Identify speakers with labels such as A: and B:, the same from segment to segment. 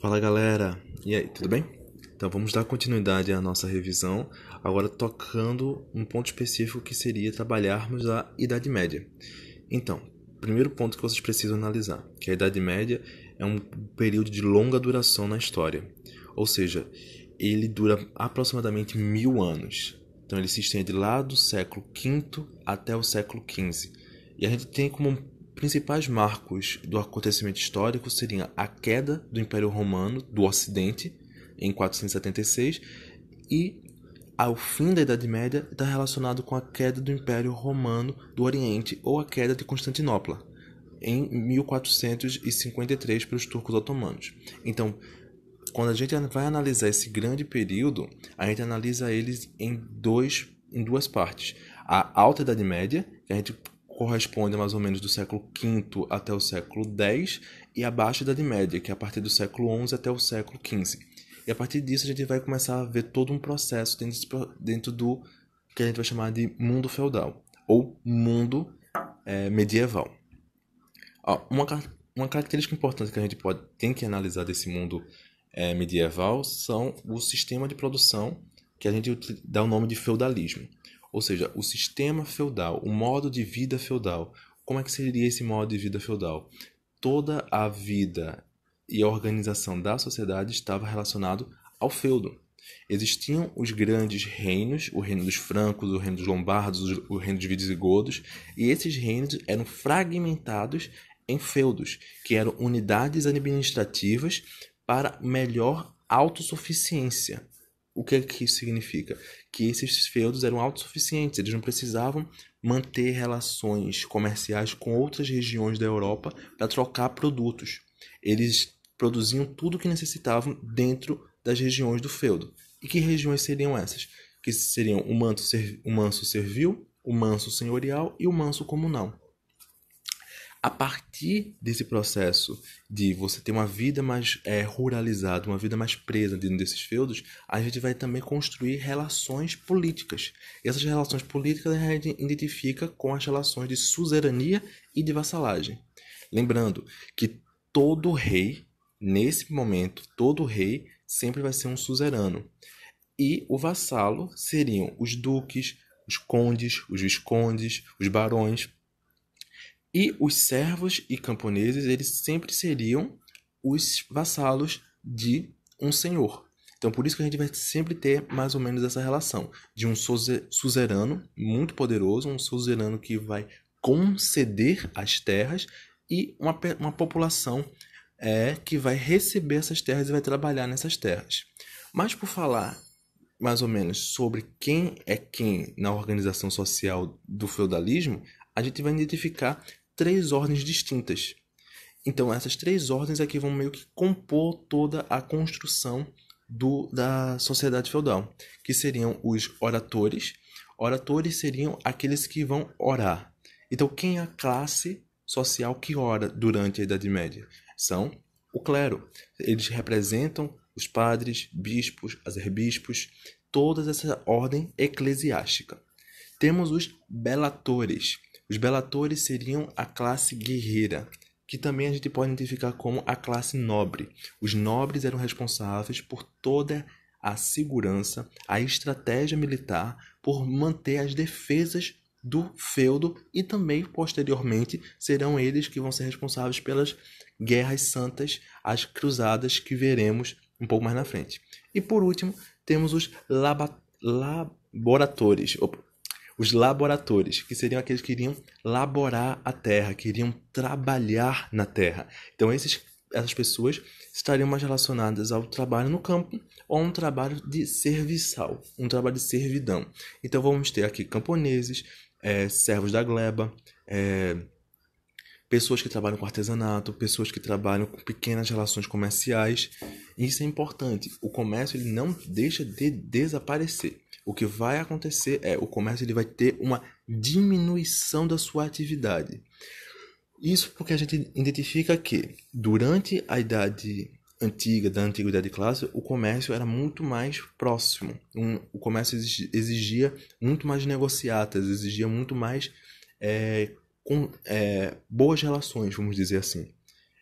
A: Fala galera, e aí, tudo bem? Então vamos dar continuidade à nossa revisão, agora tocando um ponto específico que seria trabalharmos a Idade Média. Então, primeiro ponto que vocês precisam analisar, que a Idade Média é um período de longa duração na história, ou seja, ele dura aproximadamente mil anos. Então ele se estende lá do século V até o século XV. E a gente tem como principais marcos do acontecimento histórico seriam a queda do Império Romano do Ocidente em 476 e ao fim da Idade Média está relacionado com a queda do Império Romano do Oriente ou a queda de Constantinopla em 1453 pelos turcos otomanos. Então, quando a gente vai analisar esse grande período, a gente analisa eles em dois em duas partes. A Alta Idade Média, que a gente corresponde a mais ou menos do século V até o século X, e a Baixa Idade Média, que é a partir do século XI até o século XV. E a partir disso a gente vai começar a ver todo um processo dentro, dentro do que a gente vai chamar de mundo feudal, ou mundo é, medieval. Ó, uma, uma característica importante que a gente pode, tem que analisar desse mundo é, medieval são o sistema de produção que a gente dá o nome de feudalismo. Ou seja, o sistema feudal, o modo de vida feudal. Como é que seria esse modo de vida feudal? Toda a vida e a organização da sociedade estava relacionado ao feudo. Existiam os grandes reinos, o reino dos francos, o reino dos lombardos, o reino dos visigodos, e esses reinos eram fragmentados em feudos, que eram unidades administrativas para melhor autossuficiência. O que, é que isso significa? Que esses feudos eram autossuficientes, eles não precisavam manter relações comerciais com outras regiões da Europa para trocar produtos. Eles produziam tudo o que necessitavam dentro das regiões do feudo. E que regiões seriam essas? Que seriam o manso, o manso servil, o manso senhorial e o manso comunal a partir desse processo de você ter uma vida mais é, ruralizada, uma vida mais presa dentro desses feudos, a gente vai também construir relações políticas. E essas relações políticas a gente identifica com as relações de suzerania e de vassalagem. Lembrando que todo rei, nesse momento, todo rei sempre vai ser um suzerano. E o vassalo seriam os duques, os condes, os viscondes, os barões, e os servos e camponeses, eles sempre seriam os vassalos de um senhor. Então, por isso que a gente vai sempre ter mais ou menos essa relação de um suzerano muito poderoso, um suzerano que vai conceder as terras e uma, uma população é que vai receber essas terras e vai trabalhar nessas terras. Mas por falar mais ou menos sobre quem é quem na organização social do feudalismo, a gente vai identificar três ordens distintas. Então, essas três ordens aqui é vão meio que compor toda a construção do, da sociedade feudal, que seriam os oratores. Oratores seriam aqueles que vão orar. Então, quem é a classe social que ora durante a Idade Média? São o clero. Eles representam os padres, bispos, arcebispos, toda essa ordem eclesiástica. Temos os belatores, os belatores seriam a classe guerreira, que também a gente pode identificar como a classe nobre. Os nobres eram responsáveis por toda a segurança, a estratégia militar, por manter as defesas do feudo e também posteriormente serão eles que vão ser responsáveis pelas guerras santas, as cruzadas que veremos um pouco mais na frente. E por último, temos os laboratores, os laboratores, que seriam aqueles que iriam laborar a terra, que iriam trabalhar na terra. Então, esses, essas pessoas estariam mais relacionadas ao trabalho no campo ou um trabalho de serviçal, um trabalho de servidão. Então, vamos ter aqui camponeses, é, servos da gleba, é, pessoas que trabalham com artesanato, pessoas que trabalham com pequenas relações comerciais. Isso é importante. O comércio ele não deixa de desaparecer o que vai acontecer é o comércio ele vai ter uma diminuição da sua atividade. Isso porque a gente identifica que durante a idade antiga, da antiguidade clássica, o comércio era muito mais próximo. Um, o comércio exigia muito mais negociatas, exigia muito mais é, com, é, boas relações, vamos dizer assim.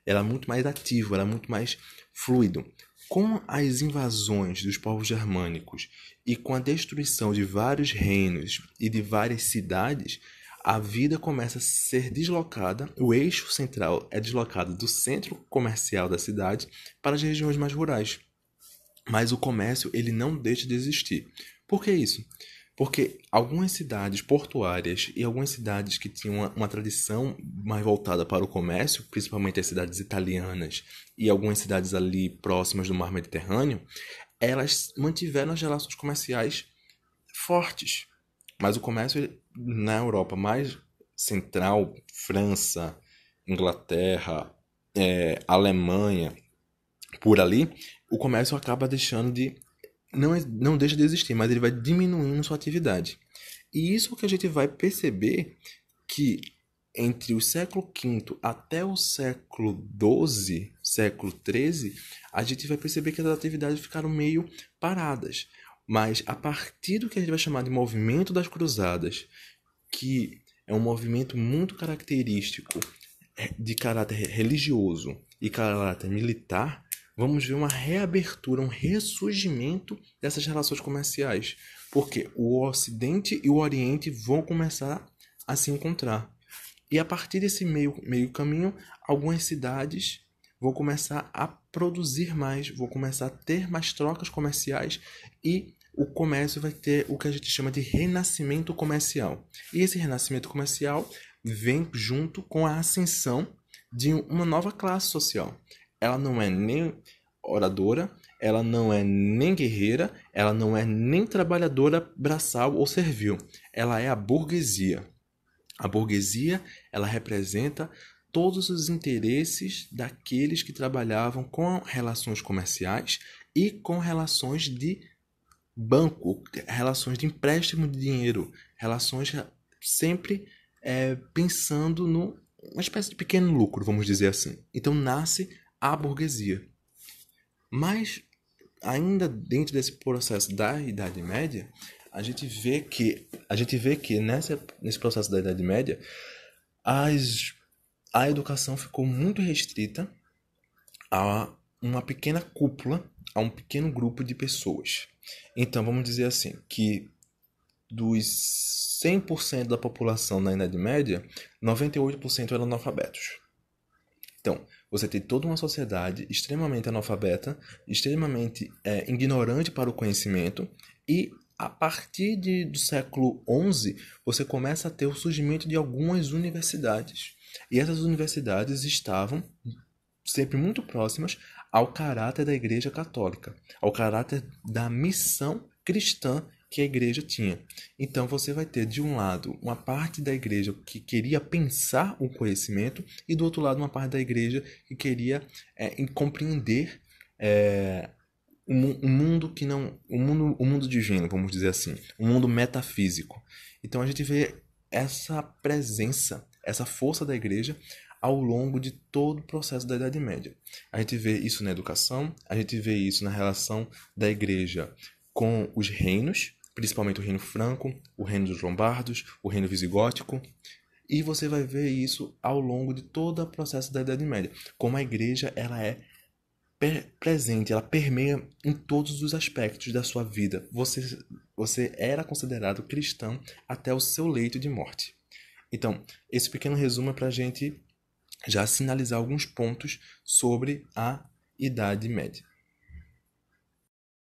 A: Era muito mais ativo, era muito mais fluido. Com as invasões dos povos germânicos e com a destruição de vários reinos e de várias cidades, a vida começa a ser deslocada, o eixo central é deslocado do centro comercial da cidade para as regiões mais rurais. Mas o comércio ele não deixa de existir. Por que isso? Porque algumas cidades portuárias e algumas cidades que tinham uma, uma, tradição mais voltada para o comércio, principalmente as cidades italianas e algumas cidades ali próximas do mar Mediterrâneo, elas mantiveram as relações comerciais fortes. Mas o comércio na Europa mais central, França, Inglaterra, é, Alemanha, por ali, o comércio acaba deixando de não, é, não deixa de existir, mas ele vai diminuindo sua atividade. E isso é que a gente vai perceber que entre o século V até o século XII, século XIII, a gente vai perceber que as atividades ficaram meio paradas. Mas a partir do que a gente vai chamar de movimento das cruzadas, que é um movimento muito característico é, de caráter religioso e caráter militar, vamos ver uma reabertura, um ressurgimento dessas relações comerciais. Porque o Ocidente e o Oriente vão começar a se encontrar. E a partir desse meio, meio caminho, algumas cidades vão começar a produzir mais, vão começar a ter mais trocas comerciais e o comércio vai ter o que a gente chama de renascimento comercial. E esse renascimento comercial vem junto com a ascensão de uma nova classe social. Ela não é nem oradora, ela não é nem guerreira, ela não é nem trabalhadora braçal ou servil. Ela é a burguesia. A burguesia, ela representa todos os interesses daqueles que trabalhavam com relações comerciais e com relações de banco, relações de empréstimo de dinheiro, relações sempre é, pensando numa espécie de pequeno lucro, vamos dizer assim. Então nasce à burguesia. Mas, ainda dentro desse processo da Idade Média, a gente vê que, a gente vê que nessa, nesse processo da Idade Média, as, a educação ficou muito restrita a uma pequena cúpula, a um pequeno grupo de pessoas. Então, vamos dizer assim, que dos 100% da população na Idade Média, 98% eram analfabetos. Então, você tem toda uma sociedade extremamente analfabeta, extremamente é, ignorante para o conhecimento, e a partir de, do século XI, você começa a ter o surgimento de algumas universidades. E essas universidades estavam sempre muito próximas ao caráter da Igreja Católica, ao caráter da missão cristã que a igreja tinha. Então você vai ter de um lado uma parte da igreja que queria pensar o conhecimento e do outro lado uma parte da igreja que queria é, compreender é, o, o, mundo que não o mundo o mundo divino vamos dizer assim o mundo metafísico. Então a gente vê essa presença essa força da igreja ao longo de todo o processo da Idade Média. A gente vê isso na educação, a gente vê isso na relação da igreja com os reinos, principalmente o reino franco, o reino dos lombardos, o reino visigótico, e você vai ver isso ao longo de todo o processo da Idade Média, como a igreja ela é presente, ela permeia em todos os aspectos da sua vida. Você você era considerado cristão até o seu leito de morte. Então, esse pequeno resumo é para a gente já sinalizar alguns pontos sobre a Idade Média.